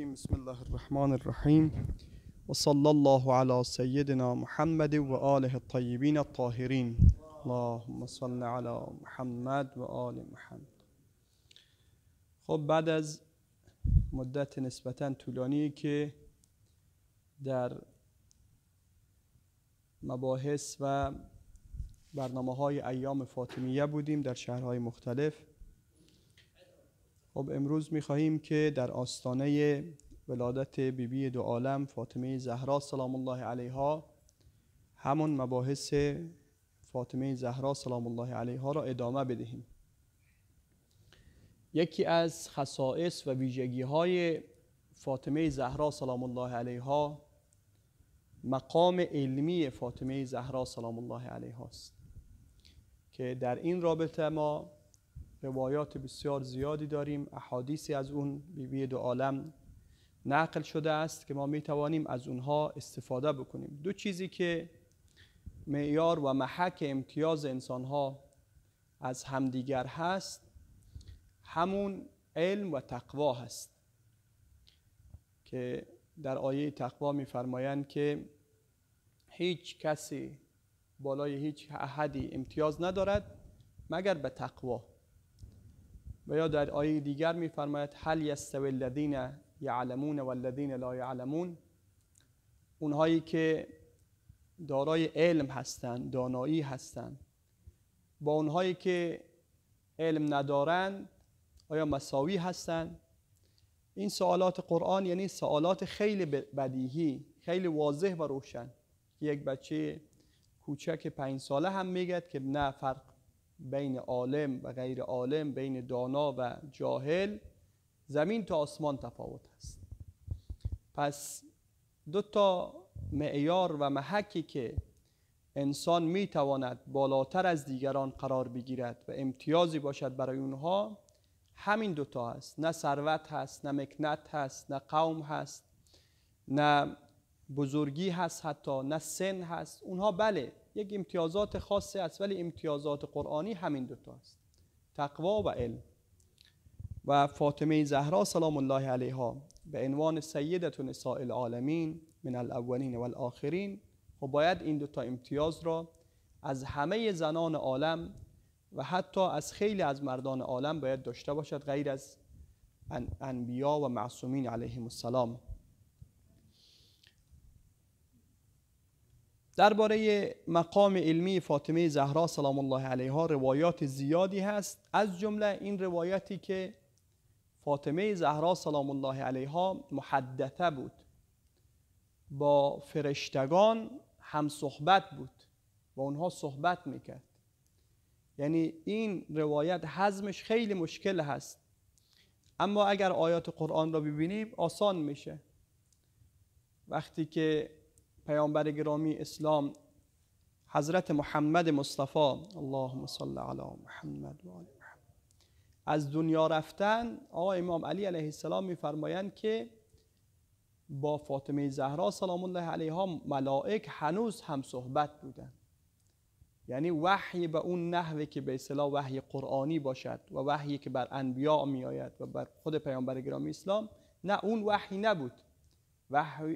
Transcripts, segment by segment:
بسم الله الرحمن الرحیم و الله علی سیدنا محمد و آله الطیبین الطاهرین اللهم صل علی محمد و محمد خب بعد از مدت نسبتا طولانی که در مباحث و برنامه های ایام فاطمیه بودیم در شهرهای مختلف خب امروز خواهیم که در آستانه ولادت بیبی دو عالم فاطمه زهرا سلام الله علیها همون مباحث فاطمه زهرا سلام الله علیها را ادامه بدهیم یکی از خصائص و ویژگی های فاطمه زهرا سلام الله علیها مقام علمی فاطمه زهرا سلام الله علیها است که در این رابطه ما روایات بسیار زیادی داریم احادیثی از اون بیبی دو عالم نقل شده است که ما می توانیم از اونها استفاده بکنیم دو چیزی که معیار و محک امتیاز انسان ها از همدیگر هست همون علم و تقوا هست که در آیه تقوا میفرمایند که هیچ کسی بالای هیچ احدی امتیاز ندارد مگر به تقوا و یا در آیه دیگر میفرماید هل یستوی الذین یعلمون و الذین لا یعلمون اونهایی که دارای علم هستند دانایی هستند با اونهایی که علم ندارند آیا مساوی هستند این سوالات قرآن یعنی سوالات خیلی بدیهی خیلی واضح و روشن یک بچه کوچک پنج ساله هم میگد که نه فرق بین عالم و غیر عالم بین دانا و جاهل زمین تا آسمان تفاوت هست پس دو تا معیار و محکی که انسان می تواند بالاتر از دیگران قرار بگیرد و امتیازی باشد برای اونها همین دوتا هست نه ثروت هست نه مکنت هست نه قوم هست نه بزرگی هست حتی نه سن هست اونها بله یک امتیازات خاصه است ولی امتیازات قرآنی همین دوتا است تقوا و علم و فاطمه زهرا سلام الله علیها به عنوان سیدت نساء العالمین من الاولین و خب باید این دوتا امتیاز را از همه زنان عالم و حتی از خیلی از مردان عالم باید داشته باشد غیر از انبیا و معصومین علیهم السلام درباره مقام علمی فاطمه زهرا سلام الله علیها روایات زیادی هست از جمله این روایتی که فاطمه زهرا سلام الله علیها محدثه بود با فرشتگان هم صحبت بود و اونها صحبت میکرد یعنی این روایت حزمش خیلی مشکل هست اما اگر آیات قرآن را ببینیم آسان میشه وقتی که پیامبر گرامی اسلام حضرت محمد مصطفی اللهم صل علی محمد و محمد از دنیا رفتن آقا امام علی علیه السلام میفرمایند که با فاطمه زهرا سلام الله علیها ملائک هنوز هم صحبت بودند یعنی وحی به اون نحوه که به اصطلاح وحی قرآنی باشد و وحیی که بر انبیا میآید و بر خود پیامبر گرامی اسلام نه اون وحی نبود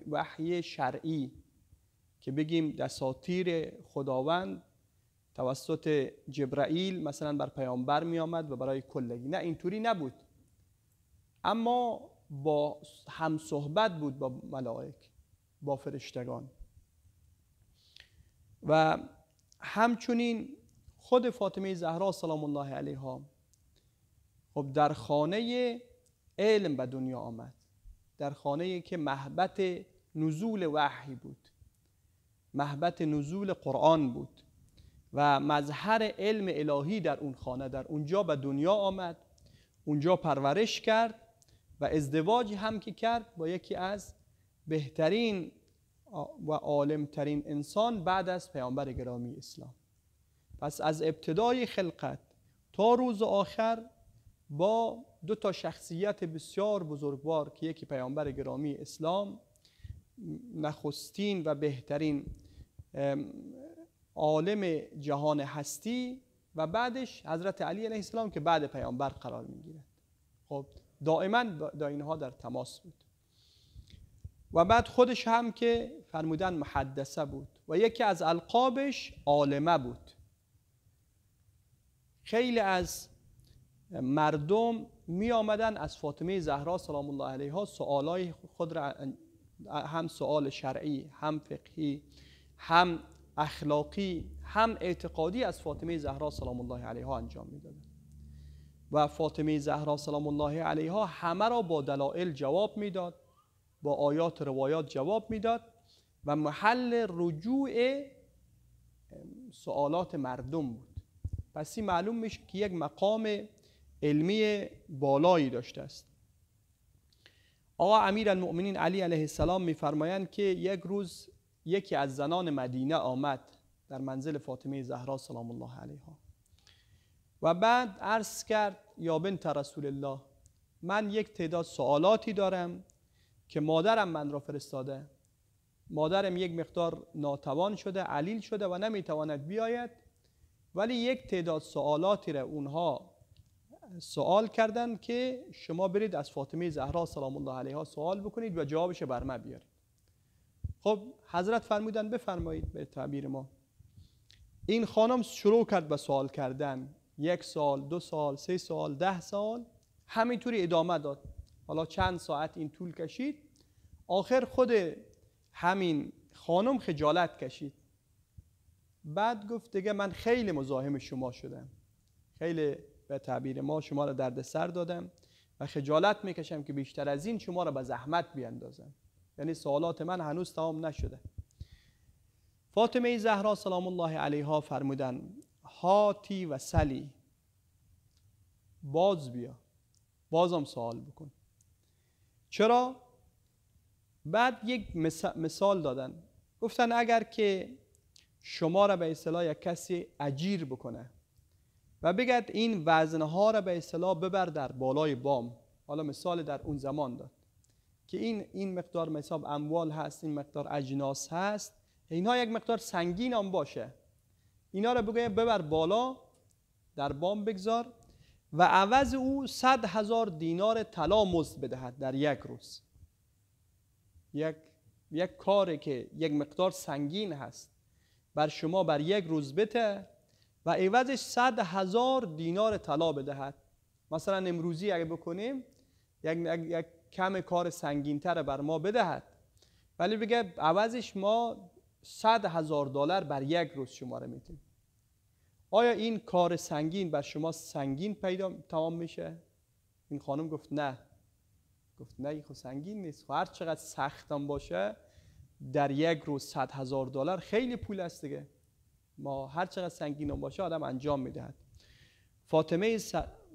وحی شرعی که بگیم دساتیر خداوند توسط جبرائیل مثلا بر پیامبر می آمد و برای کلگی نه اینطوری نبود اما با هم صحبت بود با ملائک با فرشتگان و همچنین خود فاطمه زهرا سلام الله علیها خب در خانه علم به دنیا آمد در خانه که محبت نزول وحی بود محبت نزول قرآن بود و مظهر علم الهی در اون خانه در اونجا به دنیا آمد اونجا پرورش کرد و ازدواج هم که کرد با یکی از بهترین و عالمترین انسان بعد از پیامبر گرامی اسلام پس از ابتدای خلقت تا روز آخر با دو تا شخصیت بسیار بزرگوار که یکی پیامبر گرامی اسلام نخستین و بهترین عالم جهان هستی و بعدش حضرت علی علیه السلام که بعد پیامبر قرار میگیرد خب دائما با اینها در تماس بود و بعد خودش هم که فرمودن محدثه بود و یکی از القابش عالمه بود خیلی از مردم می آمدن از فاطمه زهرا سلام الله علیها سوالای خود را هم سوال شرعی هم فقهی هم اخلاقی هم اعتقادی از فاطمه زهرا سلام الله علیها انجام میدادند و فاطمه زهرا سلام الله علیها همه را با دلایل جواب میداد با آیات روایات جواب میداد و محل رجوع سوالات مردم بود پس این معلوم میشه که یک مقام علمی بالایی داشته است آقا المؤمنین علی علیه السلام میفرمایند که یک روز یکی از زنان مدینه آمد در منزل فاطمه زهرا سلام الله علیها و بعد عرض کرد یا بنت رسول الله من یک تعداد سوالاتی دارم که مادرم من را فرستاده مادرم یک مقدار ناتوان شده علیل شده و نمیتواند بیاید ولی یک تعداد سوالاتی را اونها سوال کردن که شما برید از فاطمه زهرا سلام الله علیها سوال بکنید و جوابش بر ما بیارید خب حضرت فرمودن بفرمایید به تعبیر ما این خانم شروع کرد به سوال کردن یک سال دو سال سه سال ده سال همینطوری ادامه داد حالا چند ساعت این طول کشید آخر خود همین خانم خجالت کشید بعد گفت دیگه من خیلی مزاحم شما شدم خیلی به تعبیر ما شما را دردسر دادم و خجالت میکشم که بیشتر از این شما را به زحمت بیاندازم یعنی سوالات من هنوز تمام نشده فاطمه زهرا سلام الله علیها فرمودن هاتی و سلی باز بیا بازم سوال بکن چرا بعد یک مثال دادن گفتن اگر که شما را به اصطلاح یک کسی اجیر بکنه و بگد این وزنها را به اصطلاح ببر در بالای بام حالا مثال در اون زمان داد که این این مقدار مثال اموال هست این مقدار اجناس هست اینها یک مقدار سنگین هم باشه اینا را بگه ببر بالا در بام بگذار و عوض او صد هزار دینار طلا مزد بدهد در یک روز یک یک کاری که یک مقدار سنگین هست بر شما بر یک روز بته و عوضش صد هزار دینار طلا بدهد مثلا امروزی اگه بکنیم یک, یک کم کار سنگینتر بر ما بدهد ولی بگه عوضش ما صد هزار دلار بر یک روز شما رو میتیم آیا این کار سنگین بر شما سنگین پیدا تمام میشه؟ این خانم گفت نه گفت نه این خب سنگین نیست خب هر چقدر سختم باشه در یک روز صد هزار دلار خیلی پول است دیگه ما هر چقدر سنگین باشه آدم انجام میدهد فاطمه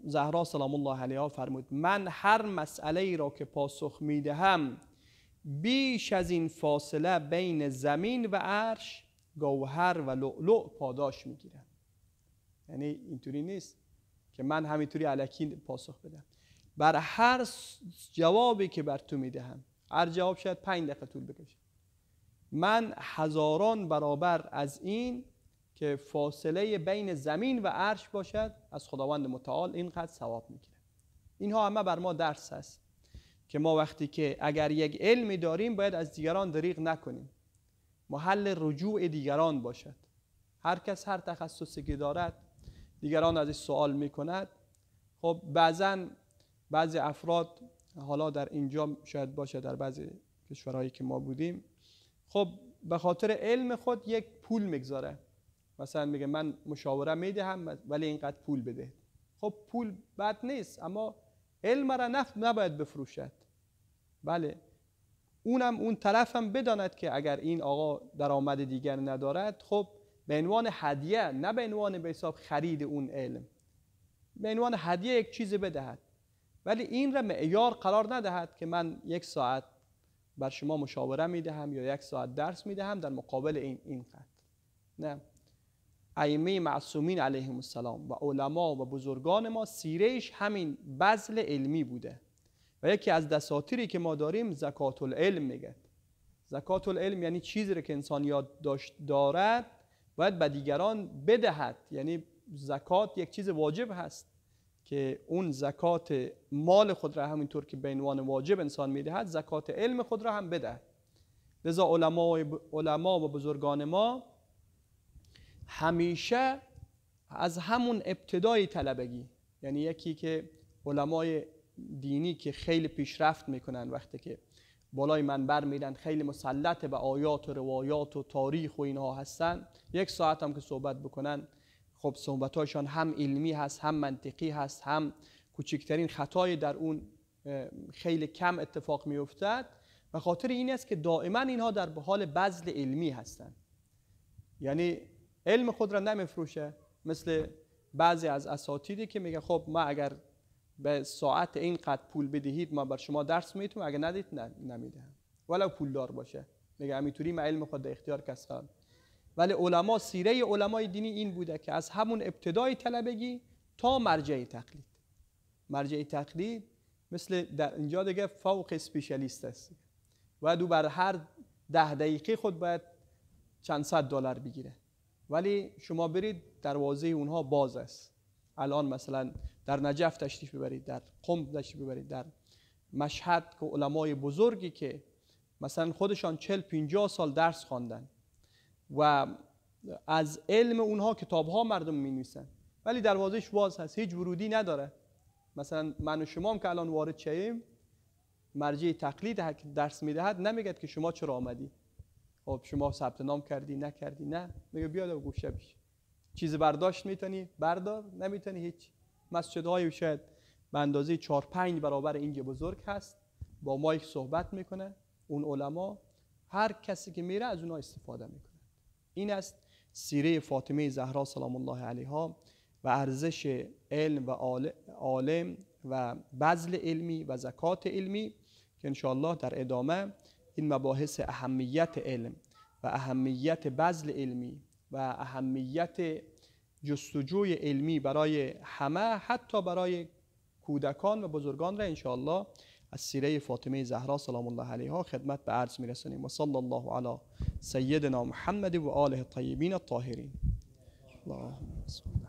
زهرا سلام الله علیها فرمود من هر مسئله ای را که پاسخ میدهم بیش از این فاصله بین زمین و عرش گوهر و لؤلؤ پاداش میگیرم یعنی اینطوری نیست که من همینطوری علکی پاسخ بدم بر هر جوابی که بر تو میدهم هر جواب شاید پنج دقیقه طول بکشه من هزاران برابر از این که فاصله بین زمین و عرش باشد از خداوند متعال اینقدر ثواب میگیره اینها همه بر ما درس است که ما وقتی که اگر یک علمی داریم باید از دیگران دریغ نکنیم محل رجوع دیگران باشد هر کس هر تخصصی که دارد دیگران ازش سوال میکند خب بعضا بعضی افراد حالا در اینجا شاید باشه در بعضی کشورهایی که ما بودیم خب به خاطر علم خود یک پول میگذاره مثلا میگه من مشاوره میدهم ولی اینقدر پول بده خب پول بد نیست اما علم را نفت نباید بفروشد بله اونم اون طرفم بداند که اگر این آقا درآمد دیگر ندارد خب به عنوان هدیه نه به عنوان به حساب خرید اون علم به عنوان هدیه یک چیز بدهد ولی این را معیار قرار ندهد که من یک ساعت بر شما مشاوره میدهم یا یک ساعت درس میدهم در مقابل این این نه ائمه معصومین علیهم السلام و علما و بزرگان ما سیرهش همین بذل علمی بوده و یکی از دساتیری که ما داریم زکات العلم میگه زکات العلم یعنی چیزی که انسان یاد داشت دارد باید به دیگران بدهد یعنی زکات یک چیز واجب هست که اون زکات مال خود را همینطور که به عنوان واجب انسان میدهد زکات علم خود را هم بدهد لذا علما و بزرگان ما همیشه از همون ابتدای طلبگی یعنی یکی که علمای دینی که خیلی پیشرفت میکنن وقتی که بالای منبر میرن خیلی مسلط به آیات و روایات و تاریخ و اینها هستن یک ساعت هم که صحبت بکنن خب صحبتاشان هم علمی هست هم منطقی هست هم کوچکترین خطای در اون خیلی کم اتفاق میافتد و خاطر این است که دائما اینها در حال بذل علمی هستند یعنی علم خود را نمیفروشه مثل بعضی از اساتیدی که میگه خب ما اگر به ساعت اینقدر پول بدهید ما بر شما درس میتونم اگر ندید نمیدهم ولو دار باشه میگه همینطوری ما علم خود در اختیار کس خواهد. ولی علما سیره علمای دینی این بوده که از همون ابتدای طلبگی تا مرجع تقلید مرجع تقلید مثل در اینجا دیگه فوق اسپیشالیست است و دو بر هر ده دقیقه خود باید چند صد دلار بگیره ولی شما برید دروازه اونها باز است الان مثلا در نجف تشریف ببرید در قم تشریف ببرید در مشهد که علمای بزرگی که مثلا خودشان چل پینجا سال درس خواندن و از علم اونها کتاب ها مردم می نویسن ولی دروازش باز هست هیچ ورودی نداره مثلا من و شما هم که الان وارد چهیم مرجع تقلید درس میدهد نمیگد که شما چرا آمدی خب شما ثبت نام کردی نکردی نه میگه بیاد و گوشه بش چیز برداشت میتونی بردار نمیتونی هیچ مسجدهای شاید به اندازه 4 5 برابر اینجا بزرگ هست با مایک صحبت میکنه اون علما هر کسی که میره از اونها استفاده میکنه این است سیره فاطمه زهرا سلام الله علیها و ارزش علم و عالم و بذل علمی و زکات علمی که انشاءالله در ادامه این مباحث اهمیت علم و اهمیت بذل علمی و اهمیت جستجوی علمی برای همه حتی برای کودکان و بزرگان را انشاءالله از سیره فاطمه زهرا سلام الله علیها خدمت به عرض میرسانیم و صلی الله علی سیدنا محمد و آله الطیبین الطاهرین اللهم